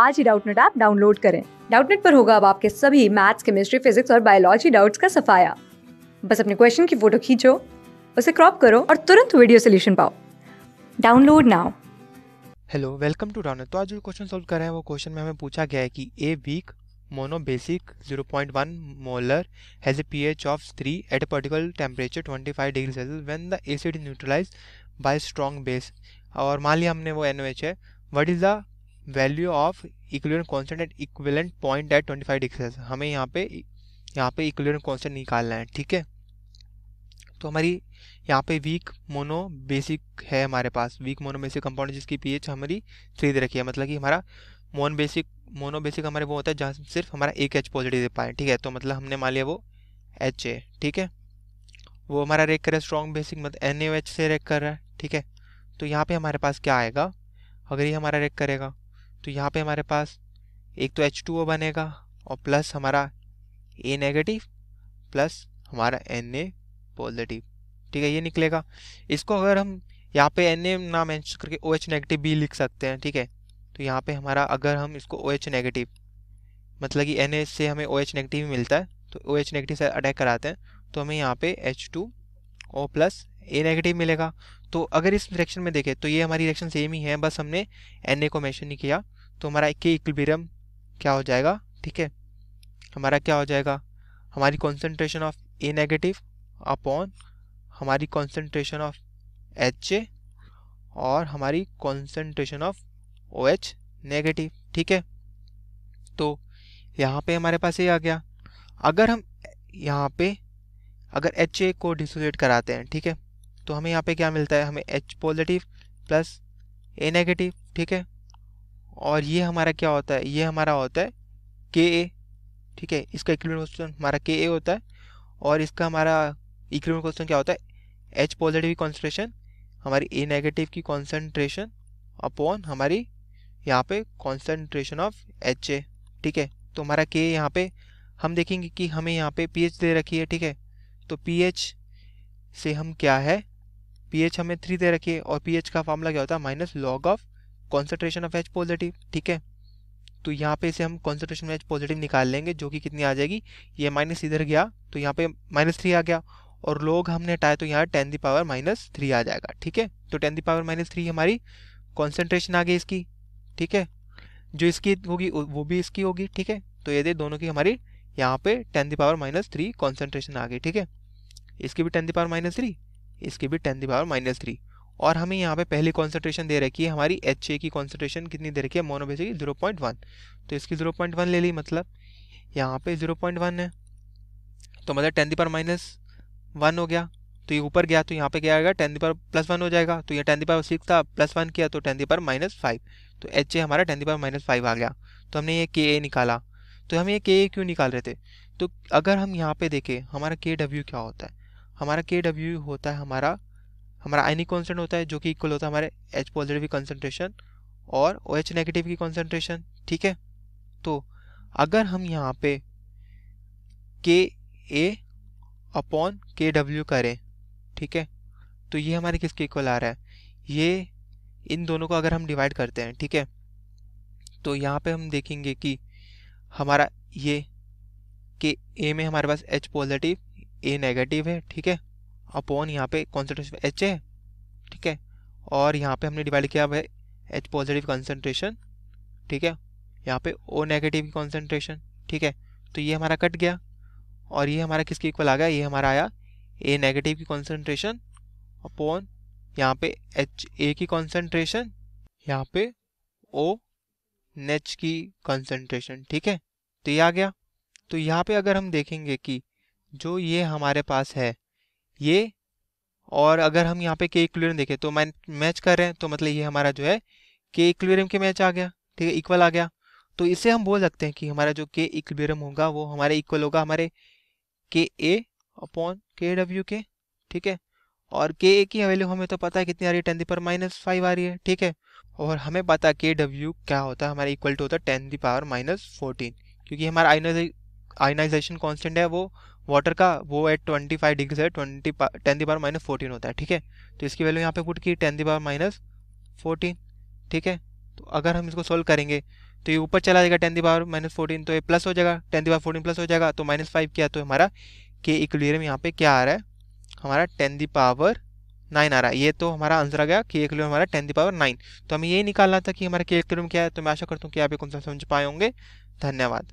आज ही Doubtnut app download करें डाउटनेट पर होगा अब आपके सभी मैथ्स केमिस्ट्री फिजिक्स और बायोलॉजी डाउट्स का सफाया बस अपने क्वेश्चन की फोटो खींचो उसे क्रॉप करो और तुरंत वीडियो सोल्यूशन पाओ download now hello welcome to download तो आज जो क्वेश्चन सॉल्व कर रहे हैं वो क्वेश्चन में हमें पूछा गया है कि a weak mono monobasic 0.1 molar has a pH of 3 at a particular temperature 25 degree Celsius when the acid is neutralized by strong base और मान लिया हमने वो NOH है what is the value of equilibrium constant at equivalent point at twenty five degree हमें यहाँ पे यहाँ पे इक्वलियन कांस्टेंट निकालना है ठीक है तो हमारी यहाँ पे वीक मोनो बेसिक है हमारे पास वीक मोनो बेसिक कंपाउंड जिसकी पीएच हमारी थ्री दे रखी है मतलब कि हमारा मोन बेसिक मोनो बेसिक हमारे वो होता है जहाँ सिर्फ हमारा एक एच पॉजिटिव दे पाए ठीक है तो मतलब हमने मान लिया वो एच ए ठीक है वो हमारा रेक कर रहा है स्ट्रॉन्ग बेसिक मतलब एन ए एच से रेक कर रहा है ठीक है तो यहाँ पे हमारे पास क्या आएगा अगर ये हमारा रेक करेगा तो यहाँ पे हमारे पास एक तो एच टू ओ बनेगा और प्लस हमारा ए नेगेटिव प्लस हमारा एन ए पॉजिटिव ठीक है ये निकलेगा इसको अगर हम यहाँ पे एन ना मैं करके ओ एच नेगेटिव भी लिख सकते हैं ठीक है तो यहाँ पे हमारा अगर हम इसको ओ एच नेगेटिव मतलब कि एन ए से हमें ओ एच नेगेटिव मिलता है तो ओ एच नेगेटिव से अटैक कराते हैं तो हमें यहाँ पे H two O plus A negative मिलेगा तो अगर इस रिएक्शन में देखें तो ये हमारी रिएक्शन सेम ही है बस हमने एन ए को मैंशन नहीं किया तो हमारा के इक्विलिब्रियम क्या हो जाएगा ठीक है हमारा क्या हो जाएगा हमारी concentration of A negative upon हमारी कॉन्सेंट्रेशन ऑफ एच ए और हमारी concentration of O H negative ठीक है तो यहाँ पे हमारे पास ये आ गया अगर हम यहाँ पे अगर एच ए को डिसोसिएट कराते हैं ठीक है तो हमें यहाँ पे क्या मिलता है हमें H positive plus A negative ठीक है और ये हमारा क्या होता है ये हमारा होता है के ए ठीक है इसका इक्विवेलेंट क्वेश्चन हमारा के ए होता है और इसका हमारा इक्विवेलेंट क्वेश्चन क्या होता है एच पॉजिटिव की कॉन्सेंट्रेशन हमारी ए नेगेटिव की कॉन्सेंट्रेशन अपॉन हमारी यहाँ पे कॉन्सेंट्रेशन ऑफ एच ए ठीक है तो हमारा के यहाँ पे हम देखेंगे कि हमें यहाँ पे पीएच दे रखी है ठीक है तो पीएच से हम क्या है पीएच हमें थ्री दे रखिए और पीएच का फॉर्मूला क्या होता है minus log of concentration of H positive ठीक है तो यहाँ पे इसे हम कॉन्सेंट्रेशन ऑफ एच पॉजिटिव निकाल लेंगे जो कि कितनी आ जाएगी ये माइनस इधर गया तो यहाँ पे माइनस थ्री आ गया और लॉग हमने हटाया तो यहाँ ten the power minus three आ जाएगा ठीक है तो ten the power minus three हमारी कॉन्सेंट्रेशन आ गई इसकी ठीक है जो इसकी होगी वो भी इसकी होगी ठीक है तो ये दे दोनों की हमारी यहाँ पे ten the power minus three concentration आ गई ठीक है इसकी भी ten the power minus three इसके भी ten the power minus three और हमें यहाँ पे पहली कॉन्सेंट्रेशन दे रखी है हमारी एच ए की कॉन्सेंट्रेशन कितनी दे रखी है मोनोबेसे की जीरो पॉइंट वन तो इसकी जीरो पॉइंट वन ले ली मतलब यहाँ पे जीरो पॉइंट वन है तो मतलब ten the power minus one हो गया तो ये ऊपर गया तो यहाँ पे क्या आएगा ten the power plus one हो जाएगा तो ये टेन दी पावर सिक्स था प्लस वन किया तो ten the power minus five तो एच ए हमारा ten the power minus five आ गया तो हमने ये के ए निकाला तो हम ये के ए क्यों निकाल रहे थे तो अगर हम यहाँ पे देखें हमारा के डब्ल्यू क्या होता है हमारा के डब्ल्यू होता है हमारा हमारा आइनिक कॉन्सेंट e होता है जो कि इक्वल होता है हमारे एच पॉजिटिव की कॉन्सेंट्रेशन और ओ एच नेगेटिव की कॉन्सेंट्रेशन ठीक है तो अगर हम यहाँ पे के ए अपॉन के डब्ल्यू करें ठीक है तो ये हमारे किसके इक्वल आ रहा है ये इन दोनों को अगर हम डिवाइड करते हैं ठीक है तो यहाँ पे हम देखेंगे कि हमारा ये के ए में हमारे पास एच पॉजिटिव ए नेगेटिव है ठीक है अपॉन यहाँ पे कॉन्सेंट्रेशन एच है ठीक है और यहाँ पे हमने डिवाइड किया है एच पॉजिटिव कंसनट्रेशन ठीक है यहाँ पे ओ नेगेटिव की कॉन्सेंट्रेशन ठीक है तो ये हमारा कट गया और ये हमारा किसके इक्वल आ गया ये हमारा आया ए नेगेटिव की कॉन्सेंट्रेशन अपॉन यहाँ पे एच ए की कॉन्सेंट्रेशन यहाँ पे ओ नेच की कॉन्सेंट्रेशन ठीक है तो ये आ गया तो यहाँ पे अगर हम देखेंगे कि जो ये हमारे पास है ये और अगर हम यहाँ पे के इक्वेरियम देखें तो मैं मैच कर रहे हैं तो मतलब ये हमारा जो है के इक्वेरियम के मैच आ गया ठीक है इक्वल आ गया तो इसे हम बोल सकते हैं कि हमारा जो के इक्वेरियम होगा वो हमारे इक्वल होगा हमारे के ए अपॉन के डब्ल्यू के ठीक है और के ए की वैल्यू हमें तो पता है कितनी आ रही है ten the power minus five आ रही है ठीक है और हमें पता है के डब्ल्यू क्या होता है हमारा इक्वल टू होता है ten the power minus fourteen क्योंकि हमारा आइनाइज आयनाइजेशन कांस्टेंट है वो वाटर का वो एट ट्वेंटी फाइव डिग्री से twenty ten the power minus fourteen होता है ठीक है तो इसकी वैल्यू यहाँ पे पुट की ten the power minus fourteen ठीक है तो अगर हम इसको सोल्व करेंगे तो ये ऊपर चला जाएगा ten the power minus fourteen तो ये प्लस हो जाएगा ten the power fourteen plus हो जाएगा तो माइनस फाइव किया तो हमारा के इक्वेरियम यहाँ पे क्या आ रहा है हमारा टेन दी पावर नाइन आ रहा है ये तो हमारा आंसर आ गया के इक्वेरियम हमारा टेन दी पावर नाइन तो हमें यही निकालना था कि हमारा के इक्वेरियम क्या है तो मैं आशा करता हूँ कि आप एक कौन सा समझ पाए होंगे धन्यवाद